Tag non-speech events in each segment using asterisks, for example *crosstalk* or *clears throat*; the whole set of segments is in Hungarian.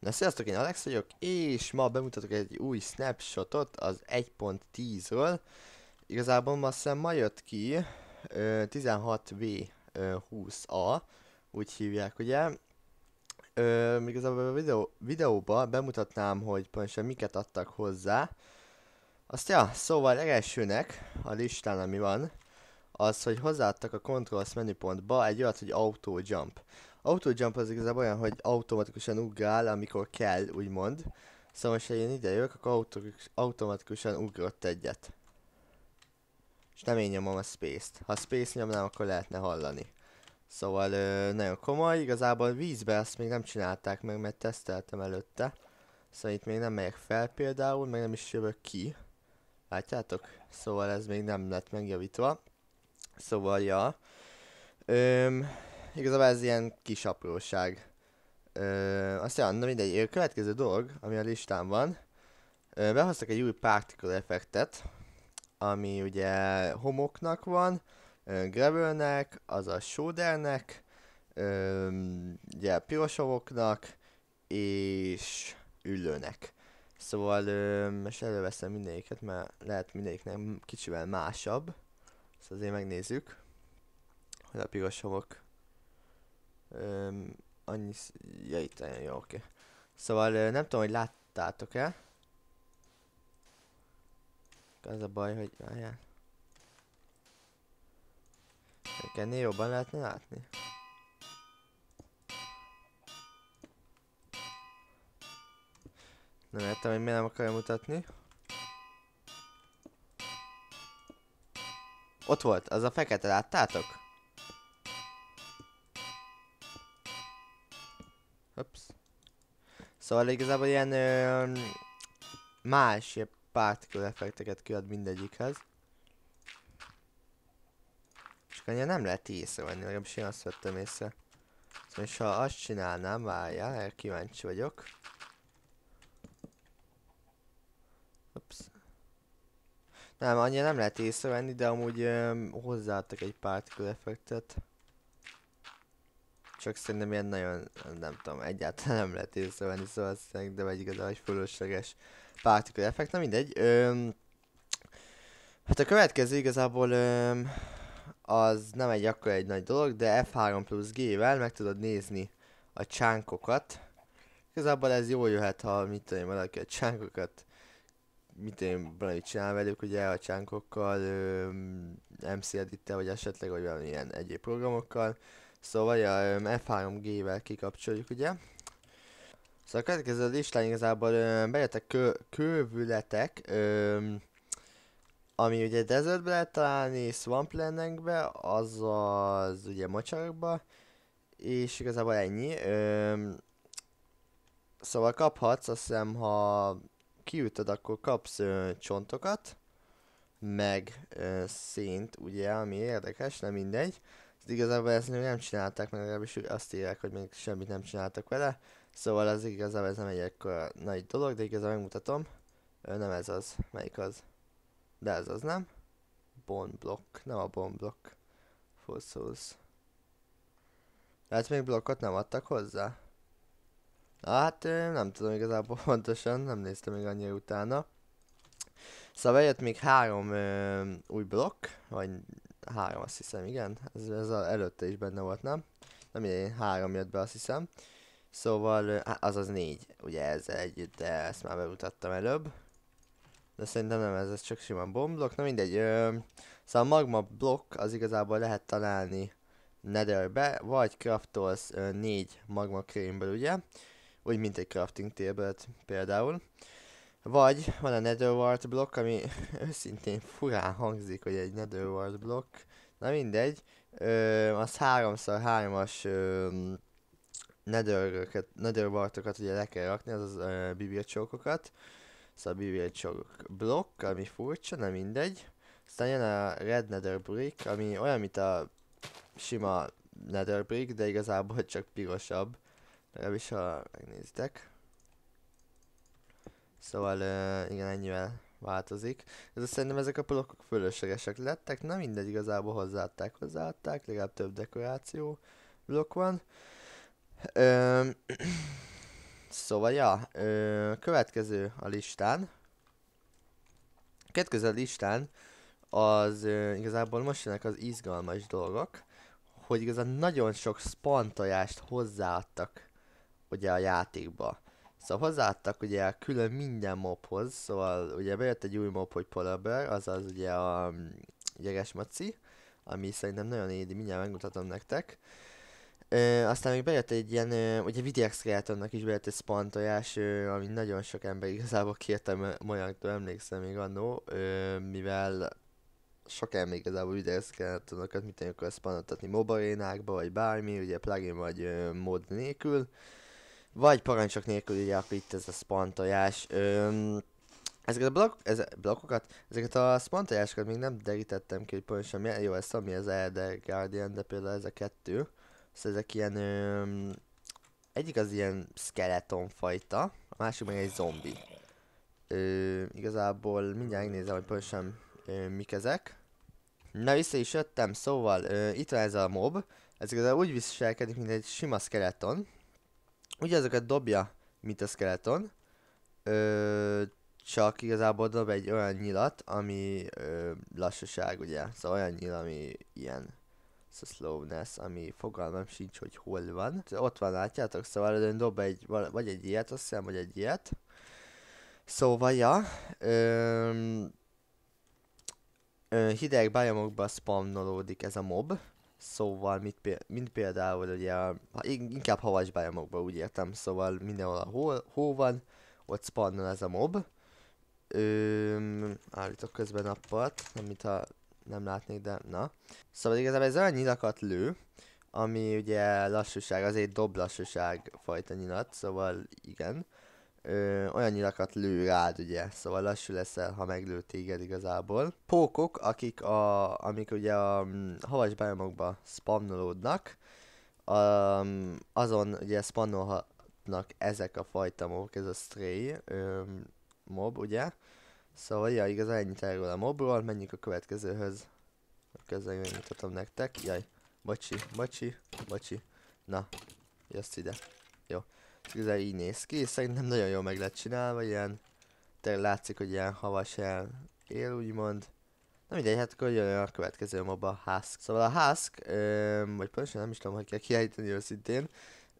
Na sziasztok, én Alex vagyok, és ma bemutatok egy új snapshotot az 1.10-ről. Igazából ma szem ma jött ki 16V20A, úgy hívják ugye. igazából a videó, videóban bemutatnám, hogy pontosan miket adtak hozzá. Azt ja, szóval legelsőnek a listán, ami van, az, hogy hozzáadtak a Controls menüpontba egy olyat, hogy Auto Jump. Autojump az igazából olyan, hogy automatikusan ugál, amikor kell, úgymond. Szóval most, ha én ide jövök, akkor auto- automatikusan ugrott egyet. És nem én nyomom a space-t. Ha space nyomnám, akkor lehetne hallani. Szóval ö, nagyon komoly, igazából vízbe azt még nem csinálták meg, mert teszteltem előtte. Szóval itt még nem megyek fel például, meg nem is jövök ki. Látjátok? Szóval ez még nem lett megjavítva. Szóval, ja. Öm, igazából ez ilyen kis apróság. Ö, jelenti, na mindegy, a következő dolog, ami a listán van, ö, behoztak egy új particle effektet, ami ugye homoknak van, gravelnek, az shouldernek, ö, ugye piros homoknak, és ülőnek, Szóval, ö, most előveszem mindegyiket, mert lehet mindegyiknek kicsivel másabb. Szóval azért megnézzük, hogy a piros homok Öm, annyi... Ja, itt nagyon jó, oké. Okay. Szóval nem tudom, hogy láttátok-e. Az a baj, hogy... Várjál. Ennél jobban lehetne látni. Nem értem, hogy miért nem akarja mutatni. Ott volt, az a fekete, láttátok? Ups. Szóval igazából ilyen ö, más ilyen particle effekteket kiad mindegyikhez. Csak annyira nem lehet észrevenni, legalábbis én azt vettem észre. Szóval és ha azt csinálnám, várjál, erre kíváncsi vagyok. Ups. Nem, annyira nem lehet észrevenni, de amúgy ö, hozzáadtak egy particle effektet csak szerintem ilyen nagyon, nem tudom, egyáltalán nem lehet észrevenni, szóval szerintem egy igazán egy fölösleges particle effekt, na mindegy. Öm, hát a következő igazából öm, az nem egy akkor egy nagy dolog, de F3 plusz G-vel meg tudod nézni a csánkokat. Igazából ez jól jöhet, ha mit tudom valaki a csánkokat mit én valami csinál velük, ugye a csánkokkal, MC edit vagy esetleg, vagy valamilyen egyéb programokkal. Szóval ja, F3G-vel kikapcsoljuk ugye. Szóval a következő listán igazából bejöttek kö kövületek, öm, ami ugye desertbe lehet találni, swamplandekbe, azaz ugye mocsarakba, és igazából ennyi. Öm, szóval kaphatsz, azt hiszem, ha kiütöd, akkor kapsz ö, csontokat, meg ö, szint, ugye, ami érdekes, nem mindegy igazából ezt még nem csinálták, meg legalábbis azt írják, hogy még semmit nem csináltak vele. Szóval ez igazából ez nem egy ekkora nagy dolog, de igazából megmutatom. Ö, nem ez az, melyik az. De ez az nem. Bone block, nem a bone block. Fossils. Lehet még blokkot nem adtak hozzá? Hát nem tudom igazából *laughs* pontosan, nem néztem még annyira utána. Szóval jött még három ö, új blokk, vagy három azt hiszem, igen. Ez, ez a, előtte is benne volt, nem? Nem mindegy, három jött be azt hiszem. Szóval, azaz négy, ugye ez együtt, de ezt már bemutattam előbb. De szerintem nem ez, ez csak simán bomblok. Na mindegy, ö, szóval a magma blokk az igazából lehet találni netherbe, vagy craftolsz ö, négy magma krémből, ugye? Úgy, mint egy crafting table például. Vagy van a Netherworld blokk, ami *laughs* őszintén furán hangzik, hogy egy Netherworld blokk. Na mindegy, ö, az 3x3-as netheröket, nethervartokat ugye le kell rakni, az szóval a bibilcsókokat. Szóval bibilcsók blokk, ami furcsa, nem mindegy. Aztán jön a Red Nether Brick, ami olyan, mint a sima Nether Brick, de igazából csak pirosabb. Legalábbis ha megnézitek. Szóval uh, igen, ennyivel változik. Ez szerintem ezek a blokkok fölöslegesek lettek, nem mindegy, igazából hozzáadták, hozzáadták, legalább több dekoráció blokk van. Um, *clears throat* szóval, ja, um, következő a listán. A következő a listán az uh, igazából most jönnek az izgalmas dolgok, hogy igazán nagyon sok spantajást hozzáadtak ugye a játékba. Szóval hozzáadtak ugye külön minden mobhoz, szóval ugye bejött egy új mob, hogy Polarbear, azaz ugye a mm, jeges maci, ami szerintem nagyon édi, mindjárt megmutatom nektek. Ö, aztán még bejött egy ilyen, ö, ugye Vidiex Creatornak is bejött egy spawn tojás, ö, ami nagyon sok ember igazából kérte, mert emlékszem még annó, ö, mivel sok ember igazából Vidiex Creatornokat mit akkor spawnotatni mobarénákba, vagy bármi, ugye plugin vagy ö, mód nélkül vagy parancsok nélkül ugye akkor itt ez a spawn tojás. Öm, ezeket a blok, ez, blokkokat, ezeket a spawn tojásokat még nem derítettem ki, hogy pontosan jó, ez ami az Elder Guardian, de például ez a kettő. Szóval ezek ilyen, öm, egyik az ilyen skeleton fajta, a másik meg egy zombi. Ö, igazából mindjárt megnézem, hogy pontosan ö, mik ezek. Na vissza is jöttem, szóval ö, itt van ez a mob, ez igazából úgy viselkedik, mint egy sima skeleton, ezeket dobja, mint a skeleton, ö, csak igazából dob egy olyan nyilat, ami ö, lassúság, ugye? Szóval olyan nyil, ami ilyen a slowness, ami fogalmam sincs, hogy hol van. Ott van, látjátok? Szóval ön dob egy, vagy egy ilyet, azt hiszem, vagy egy ilyet. Szóval, ja, ö, ö, hideg bajomokba spamnolódik ez a mob, Szóval, mit, mint például ugye, inkább havasbályamokban úgy értem, szóval mindenhol a hó, van, ott spannol ez a mob. Ö, állítok közben nappat, nem ha nem látnék, de na. Szóval igazából ez olyan nyilakat lő, ami ugye lassúság, azért dob lassúság fajta nyilat, szóval igen ö, olyan nyilakat lő rád, ugye, szóval lassú leszel, ha meglő téged igazából. Pókok, akik a, amik ugye a mm, havas bajomokba spamnolódnak, a, azon ugye spannolhatnak ezek a fajta mobok, ez a stray ö, mob, ugye? Szóval, ja, igazán ennyit erről a mobról, menjünk a következőhöz. A közben mutatom nektek, jaj, bocsi, bocsi, bocsi, na, jössz ide, jó. Igazából így néz ki, és szerintem nagyon jól meg lett csinálva, ilyen... Tényleg látszik, hogy ilyen havas el él, úgymond. Na mindegy, hát akkor jön a következő mob a Husk. Szóval a Husk, ö, vagy pontosan nem is tudom, hogy kell kiállítani őszintén,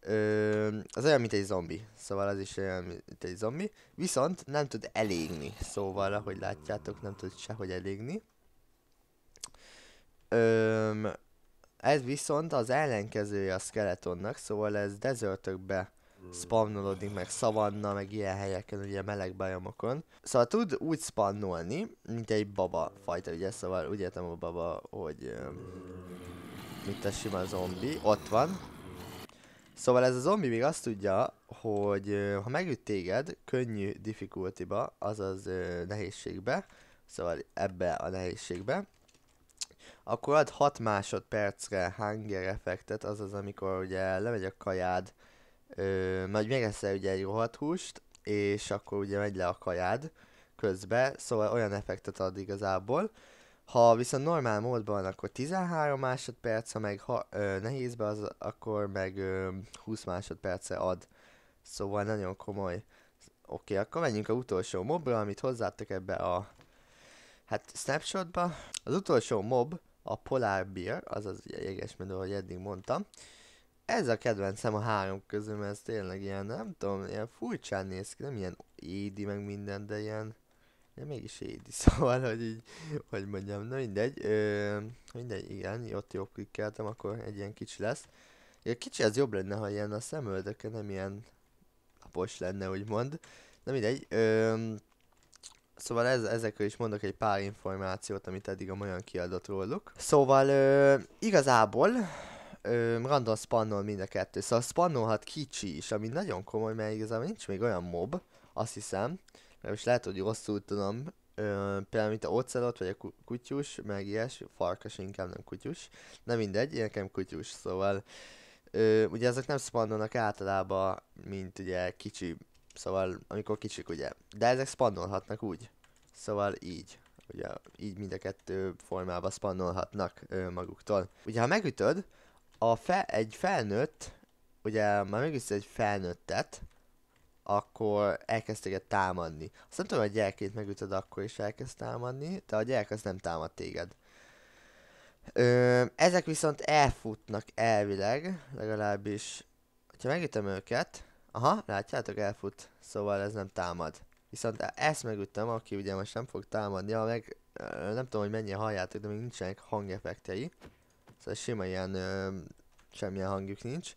ö, az olyan, mint egy zombi. Szóval az is olyan, mint egy zombi. Viszont nem tud elégni. Szóval, ahogy látjátok, nem tud sehogy elégni. Ö, ez viszont az ellenkezője a Skeletonnak, szóval ez dezertökbe spawnolódik meg szavanna, meg ilyen helyeken, ugye meleg bajomokon. Szóval tud úgy spawnolni, mint egy baba fajta, ugye, szóval úgy értem a baba, hogy mint a sima zombi, ott van. Szóval ez a zombi még azt tudja, hogy ha megüt téged, könnyű difficultyba, azaz nehézségbe, szóval ebbe a nehézségbe, akkor ad 6 másodpercre hunger effektet, azaz amikor ugye lemegy a kajád, ö, majd megeszel ugye egy rohadt húst, és akkor ugye megy le a kajád közbe, szóval olyan effektet ad igazából. Ha viszont normál módban, akkor 13 másodperc, ha meg ha, ö, nehézbe, az, akkor meg ö, 20 másodperce ad. Szóval nagyon komoly. Oké, okay, akkor menjünk a utolsó mobra, amit hozzáadtak ebbe a hát snapshotba. Az utolsó mob a Polar Beer, azaz jegesmedő, ahogy eddig mondtam ez a kedvencem a három közül, mert ez tényleg ilyen, nem tudom, ilyen furcsán néz ki, nem ilyen édi meg minden, de ilyen, de mégis édi, *laughs* szóval, hogy így, hogy mondjam, na mindegy, ö, mindegy, igen, ott jobb klikkeltem, akkor egy ilyen kicsi lesz. A kicsi az jobb lenne, ha ilyen a szemöldöke, nem ilyen napos lenne, úgymond. Na mindegy, ö, Szóval ez, ezekről is mondok egy pár információt, amit eddig a olyan kiadott róluk. Szóval ö, igazából ö, random spannol mind a kettő. Szóval spannolhat kicsi is, ami nagyon komoly, mert igazából nincs még olyan mob, azt hiszem. mert most lehet, hogy rosszul tudom. Ö, például, mint a ocelot, vagy a kutyus, meg ilyes, farkas inkább nem kutyus. Nem mindegy, én nekem kutyus, szóval... Ö, ugye ezek nem spannolnak általában, mint ugye kicsi, szóval amikor kicsik ugye. De ezek spannolhatnak úgy. Szóval így ugye így mind a kettő formában spannolhatnak ö, maguktól. Ugye ha megütöd, a fe, egy felnőtt, ugye már megvisz egy felnőttet, akkor elkezdte egy támadni. Azt nem tudom, hogy a gyerekét megütöd, akkor is elkezd támadni, de a gyerek az nem támad téged. Ö, ezek viszont elfutnak elvileg, legalábbis, ha megütöm őket, aha, látjátok, elfut, szóval ez nem támad. Viszont ezt megütöm, aki ugye most nem fog támadni, ha meg nem tudom, hogy mennyi halljátok, de még nincsenek hangefektei. Szóval sima ilyen, ö, semmilyen hangjuk nincs.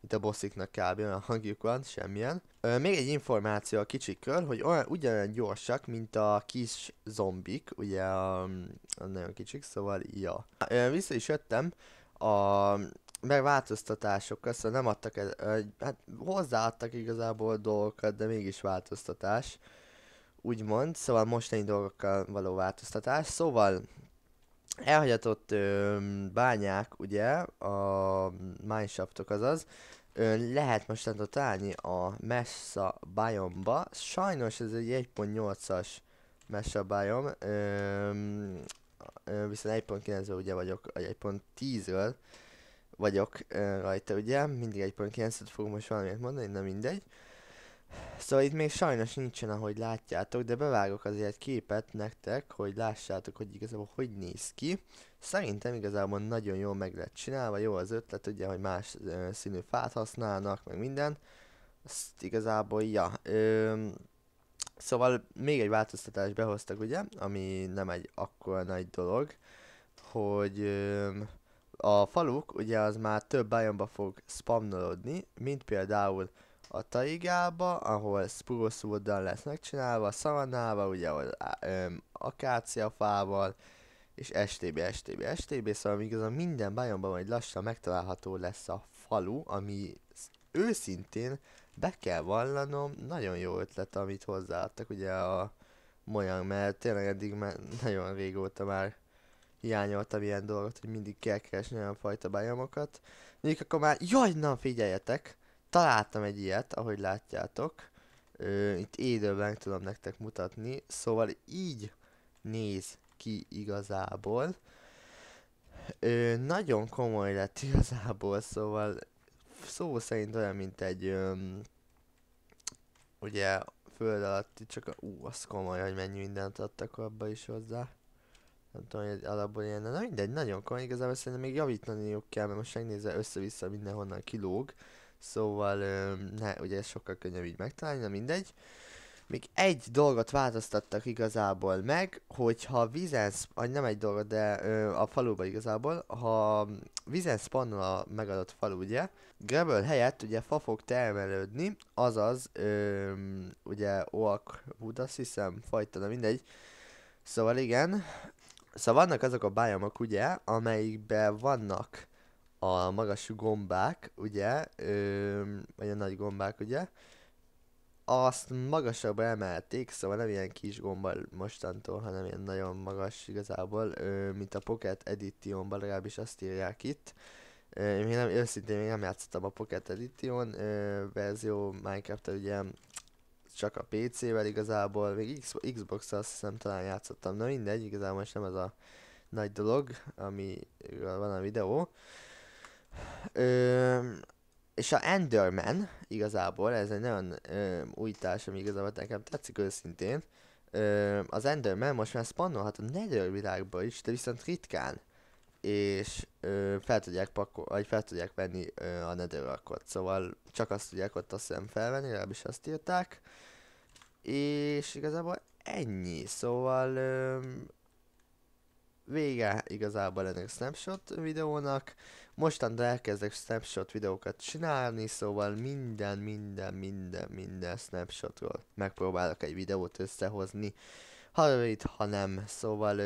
Itt a bossziknak kb. olyan hangjuk van, semmilyen. Ö, még egy információ a kicsikről, hogy olyan, ugyanolyan gyorsak, mint a kis zombik, ugye a, a nagyon kicsik, szóval ja. Ö, vissza is jöttem a megváltoztatásokkal, szóval nem adtak, ez, ö, hát hozzáadtak igazából dolgokat, de mégis változtatás úgymond, szóval mostani dolgokkal való változtatás. Szóval elhagyatott ö, bányák, ugye, a mineshaftok azaz, ö, lehet mostantól találni a Messa biomba. Sajnos ez egy 1.8-as Messa biom, ö, ö, viszont 1.9-ben ugye vagyok, vagy 1.10-ről vagyok ö, rajta, ugye, mindig 1.9-et fogom most valamit mondani, nem mindegy. Ö, Szóval itt még sajnos nincsen, ahogy látjátok, de bevágok azért egy képet nektek, hogy lássátok, hogy igazából hogy néz ki. Szerintem igazából nagyon jól meg lett csinálva, jó az ötlet, ugye, hogy más ö, színű fát használnak, meg minden. Azt igazából, ja. Ö, szóval még egy változtatást behoztak, ugye, ami nem egy akkora nagy dolog, hogy... Ö, a faluk ugye az már több bajomba fog spamnolódni, mint például a Taigába, ahol Spruce lesz megcsinálva, Szavannába, ugye ahol öm, akáciafával, és STB, STB, STB, szóval igazán minden bajomban majd lassan megtalálható lesz a falu, ami őszintén be kell vallanom, nagyon jó ötlet, amit hozzáadtak ugye a Moyan, mert tényleg eddig már nagyon régóta már hiányoltam ilyen dolgot, hogy mindig kell keresni olyan fajta bajomokat. Mondjuk akkor már, jaj, nem figyeljetek! találtam egy ilyet, ahogy látjátok. Ö, itt időben tudom nektek mutatni. Szóval így néz ki igazából. Ö, nagyon komoly lett igazából, szóval szó szerint olyan, mint egy ö, ugye föld alatti, csak a, ú, az komoly, hogy mennyi mindent adtak abba is hozzá. Nem tudom, hogy alapból ilyen, na mindegy, nagyon komoly, igazából szerintem még javítani kell, mert most megnézve össze-vissza mindenhonnan kilóg. Szóval, ne, ugye ez sokkal könnyebb így megtalálni, de mindegy. Még egy dolgot változtattak igazából meg, hogyha vizen, vagy nem egy dolgot, de ö, a faluba igazából, ha vizen spannol a megadott falu, ugye, gravel helyett ugye fa fog termelődni, azaz, ö, ugye, oak wood, azt hiszem, fajta, de mindegy. Szóval igen, szóval vannak azok a bájomok, ugye, amelyikben vannak a magasú gombák, ugye, ö, vagy a nagy gombák, ugye, azt magasabbra emelték, szóval nem ilyen kis gomba mostantól, hanem ilyen nagyon magas igazából, ö, mint a Pocket Edition-ban, legalábbis azt írják itt. Ö, én még nem, őszintén még nem játszottam a Pocket Edition ö, verzió minecraft ugye csak a PC-vel igazából, még xbox azt hiszem talán játszottam, na mindegy, igazából most nem ez a nagy dolog, ami van a videó. Ö, és a Enderman igazából, ez egy nagyon ö, társ, ami igazából nekem tetszik őszintén. Ö, az Enderman most már spannolhat a világba is, de viszont ritkán. És ö, fel, tudják pakol, vagy fel tudják venni ö, a netherrakot, szóval csak azt tudják ott azt hiszem felvenni, legalábbis azt írták. És igazából ennyi, szóval ö, vége igazából ennek snapshot videónak. Mostantól elkezdek snapshot videókat csinálni, szóval minden, minden, minden, minden snapshotról megpróbálok egy videót összehozni. Ha rövid, ha nem, szóval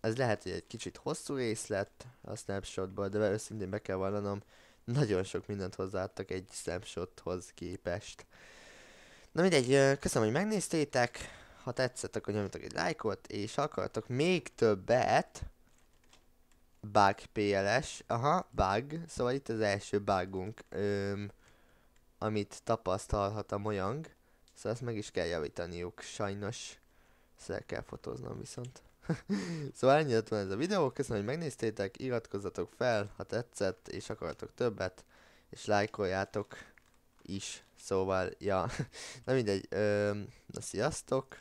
ez lehet, hogy egy kicsit hosszú rész lett a snapshotból, de őszintén be kell vallanom, nagyon sok mindent hozzáadtak egy snapshothoz képest. Na mindegy, köszönöm, hogy megnéztétek, ha tetszett, akkor nyomjatok egy lájkot, és akartok még többet, bug PLS, aha, bug, szóval itt az első bugunk, öm, amit tapasztalhat a mojang, szóval ezt meg is kell javítaniuk, sajnos, ezt el kell fotóznom viszont. *laughs* szóval ennyi lett van ez a videó, köszönöm, hogy megnéztétek, iratkozzatok fel, ha tetszett, és akartok többet, és lájkoljátok is, szóval, ja, *laughs* na mindegy, öm, na sziasztok!